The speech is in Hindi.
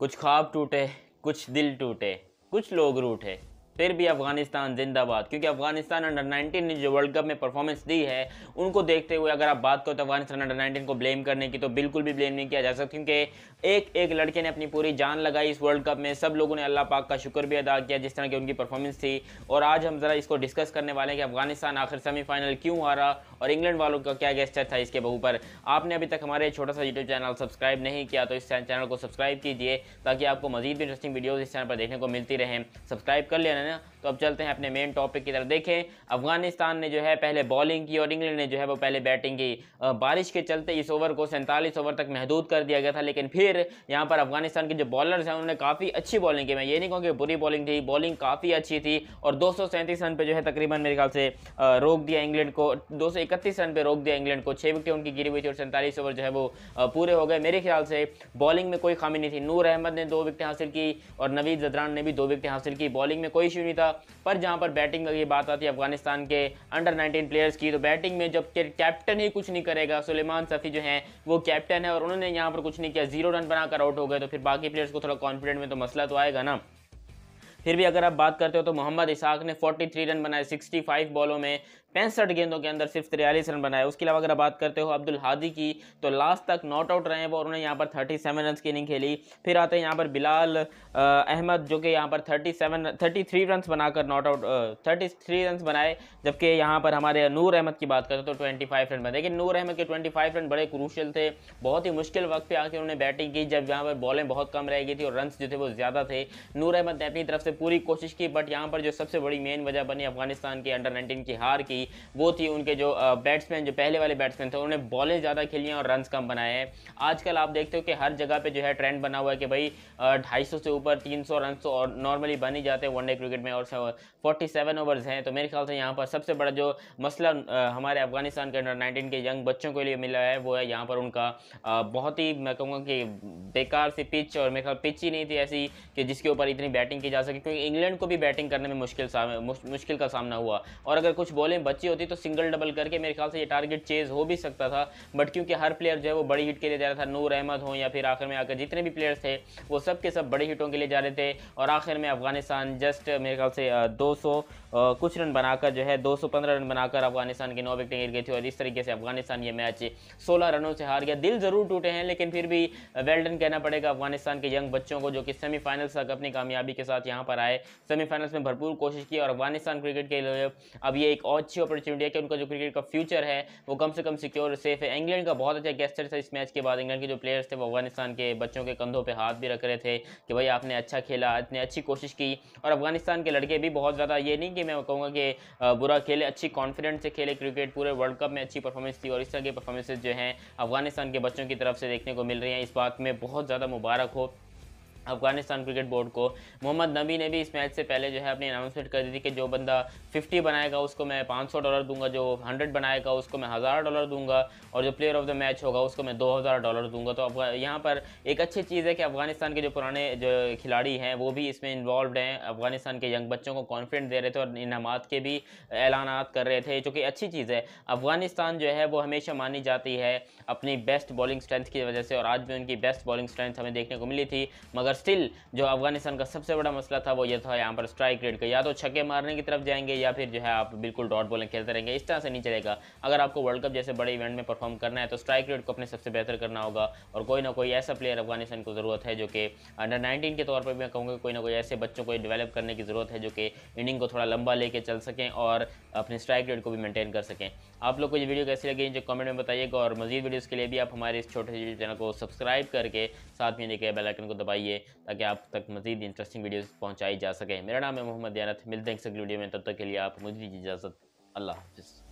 कुछ ख्वाब टूटे कुछ दिल टूटे कुछ लोग रूठे फिर भी अफगानिस्तान जिंदाबाद क्योंकि अफगानिस्तान अंडर 19 ने जो वर्ल्ड कप में परफॉर्मेंस दी है उनको देखते हुए अगर आप बात करो तो अफगानिस्तान अंडर 19 को ब्लेम करने की तो बिल्कुल भी ब्लेम नहीं किया जा सकता क्योंकि एक एक लड़के ने अपनी पूरी जान लगाई इस वर्ल्ड कप में सब लोगों ने अल्लाह पाक का शुक्र भी अदा किया जिस तरह की उनकी परफॉर्मेंस थी और आज हम ज़रा इसको डिस्कस करने वाले हैं कि अफगानिस्तान आखिर सेमीफाइनल क्यों हारा और इंग्लैंड वालों का क्या गेस्टर था इसके बहू पर आपने अभी तक हमारे छोटा सा यूट्यूब चैनल सब्सक्राइब नहीं किया तो इस चैनल को सब्सक्राइब कीजिए ताकि आपको मजीद इंटरेस्टिंग वीडियोज़ इस चैनल पर देखने को मिलती रहें सब्सक्राइब कर लेना 呀？तो अब चलते हैं अपने मेन टॉपिक की तरफ देखें अफगानिस्तान ने जो है पहले बॉलिंग की और इंग्लैंड ने जो है वो पहले बैटिंग की बारिश के चलते इस ओवर को सैंतालीस ओवर तक महदूद कर दिया गया था लेकिन फिर यहाँ पर अफगानिस्तान के जो बॉलर्स हैं उन्होंने काफ़ी अच्छी बॉलिंग की मैं ये नहीं कहूँ कि बुरी बॉलिंग थी बॉलिंग काफ़ी अच्छी थी और दो रन पर जो है तकरीबन मेरे ख्याल से रोक दिया इंग्लैंड को दो रन पर रोक दिया इंग्लैंड को छः विकेट उनकी गिरी हुई थी और सैंतालीस ओवर जो है वो पूरे हो गए मेरे ख्याल से बॉलिंग में कोई खामी नहीं थी नूर अहमद ने दो विकटें हासिल की और नवीद जदरान ने भी दो विकटें हासिल की बॉलिंग में कोई इशू नहीं था था पर जहाँ पर बैटिंग की बात आती है अफगानिस्तान के अंडर 19 प्लेयर्स की तो बैटिंग में जब कैप्टन ही कुछ नहीं करेगा सुलेमान सफ़ी जो हैं वो कैप्टन है और उन्होंने यहाँ पर कुछ नहीं किया जीरो रन बनाकर आउट हो गए तो फिर बाकी प्लेयर्स को थोड़ा कॉन्फिडेंट में तो मसला तो आएगा ना फिर भी अगर आप बात करते हो तो मोहम्मद इसाक ने 43 रन बनाए 65 बॉलों में पैंसठ गेंदों के अंदर सिर्फ तिरयालीस रन बनाए उसके अलावा अगर बात करते हो अब्दुल हादी की तो लास्ट तक नॉट आउट रहे हैं वो उन्होंने यहाँ पर थर्टी सेवन रन की इनिंग खेली फिर आते हैं यहाँ पर बिलाल अहमद जो कि यहाँ पर thirty seven thirty three run बनाकर not out thirty three run बनाए जबकि यहाँ पर हमारे नूर अहमद की बात करें तो ट्वेंटी फाइव रन बनाए लेकिन नूर अहमद के ट्वेंटी फाइव रन बड़े क्रूशल थे बहुत ही मुश्किल वक्त पर आकर उन्होंने बैटिंग की जब यहाँ पर बॉलें बहुत कम रह गई थी और रन जो थे वो ज़्यादा थे नूर अहमद ने अपनी तरफ से पूरी कोशिश की बट यहाँ पर जो सबसे बड़ी मेन वजह बनी अफगानिस्तान की अंडर नाइनटीन की हार की थी वो थी उनके जो बैट्समैन जो पहले वाले बैट्समैन थे उन्होंने बॉलें ज़्यादा खेली हैं और रन कम बनाए हैं आजकल आप देखते हो कि हर जगह पर जो है ट्रेंड बना हुआ है कि भाई ढाई से ऊपर तीन सौ रन तो और नॉर्मली बन ही जाते हैं वनडे क्रिकेट में और फोर्टी सेवन ओवर्स हैं तो मेरे ख्याल से यहाँ पर सबसे बड़ा जो मसला हमारे अफगानिस्तान के अंडर नाइनटीन के यंग बच्चों के लिए मिला है वो है यहाँ पर उनका बहुत ही मैं कहूँगा कि बेकार सी पिच और मेरे ख्याल पिच ही नहीं थी ऐसी कि जिसके ऊपर इतनी बैटिंग की जा सके क्योंकि इंग्लैंड को भी बैटिंग करने में मुश्किल मुश्किल का सामना हुआ और अगर कुछ बॉलें बची होती तो सिंगल डबल करके मेरे ख्याल से ये टारगेट चेज हो भी सकता था बट क्योंकि हर प्लेयर जो है वो बड़ी हिट के लिए जा रहा था नूर अहमद हो या फिर आखिर में आकर जितने भी प्लेयर्स थे वो सब के सब बड़े हिटों के लिए जा रहे थे और आखिर में अफगानिस्तान जस्ट मेरे ख्याल से दो कुछ रन बनाकर जो है दो रन बनाकर अफगानिस्तान की नौ विकटें गिर गई थी और इस तरीके से अफगानिस्तान ये मैच सोलह रनों से हार गया दिल ज़रूर टूटे हैं लेकिन फिर भी वेल्डन कहना पड़ेगा अफगानिस्तान के यंग बच्चों को जो कि सेमीफाइनल्स तक अपनी कामयाबी के साथ यहाँ पर आए सेमीफाइनल्स में भरपूर कोशिश की और अफगानिस्तान क्रिकेट के लिए अब ये एक और अच्छी अच्छी अपॉर्चुनिटी है कि उनका जो क्रिकेट का फ्यूचर है वो कम से कम सिक्योर सेफ है इंग्लैंड का बहुत अच्छा गेस्टर था इस मैच के बाद इंग्लैंड के जो प्लेयर्स थे वो अफगानिस्तान के बच्चों के कंधों पर हाथ भी रख रहे थे कि भाई आपने अच्छा खेला इतने अच्छी कोशिश की और अफगानिस्तान के लड़के भी बहुत ज़्यादा ये नहीं कि मैं कहूँगा कि बुरा खेले अच्छी कॉन्फिडेंट से खेले क्रिकेट पूरे वर्ल्ड कप में अच्छी परफॉर्मेंस थी और इस तरह की परफॉर्मेंसेज जो हैं अफगानिस्तान के बच्चों की तरफ से देखने को मिल रही हैं इस बात में बहुत ज़्यादा मुबारक हो अफगानिस्तान क्रिकेट बोर्ड को मोहम्मद नबी ने भी इस मैच से पहले जो है अपनी अनाउंसमेंट कर दी थी कि जो बंदा 50 बनाएगा उसको मैं 500 डॉलर दूंगा जो 100 बनाएगा उसको मैं हज़ार डॉलर दूंगा और जो प्लेयर ऑफ द मैच होगा उसको मैं 2000 डॉलर दूंगा तो यहाँ पर एक अच्छी चीज़ है कि अफगानिस्तान के जो पुराने जो खिलाड़ी हैं वो भी इसमें इन्वॉल्व हैं अफगानिस्तान के यंग बच्चों को कॉन्फिडेंस दे रहे थे और इनाम के भी ऐलान कर रहे थे जो कि अच्छी चीज़ है अफगानिस्तान जो है वो हमेशा मानी जाती है अपनी बेस्ट बॉलिंग स्ट्रेंथ की वजह से और आज भी उनकी बेस्ट बॉलिंग स्ट्रेंथ हमें देखने को मिली थी मगर स्टिल जो अफगानिस्तान का सबसे बड़ा मसला था वो ये था यहाँ पर स्ट्राइक रेट का या तो छक्के मारने की तरफ जाएंगे या फिर जो है आप बिल्कुल डॉट बॉलिंग खेलते रहेंगे इस तरह से नहीं चलेगा अगर आपको वर्ल्ड कप जैसे बड़े इवेंट में परफॉर्म करना है तो स्ट्राइक रेट को अपने सबसे बेहतर करना होगा और कोई ना कोई ऐसा प्लेयर अफगानिस्तान को ज़रूरत है जो कि अंडर नाइनटीन के तौर पर मैं कहूँगा कोई ना कोई ऐसे बच्चों को डेवलप करने की ज़रूरत है जो कि इनिंग को थोड़ा लंबा लेके चल सकें और अपने स्ट्राइक रेट को भी मेनटेन कर सकें आप लोग को ये वीडियो कैसी लगी जो कमेंट में बताइएगा और मजीद वीडियोज़ के लिए भी आप हमारे इस छोटे से चैनल को सब्सक्राइब करके साथ में बेल आइकन को दबाइए ताकि आप तक मजीद इंटरेस्टिंग वीडियोस पहुँचाई जा सकें मेरा नाम है मोहम्मद यानत मिलते हैं अगली वीडियो में तब तक के लिए आप मुझे इजाज़त अल्लाह हाफिज़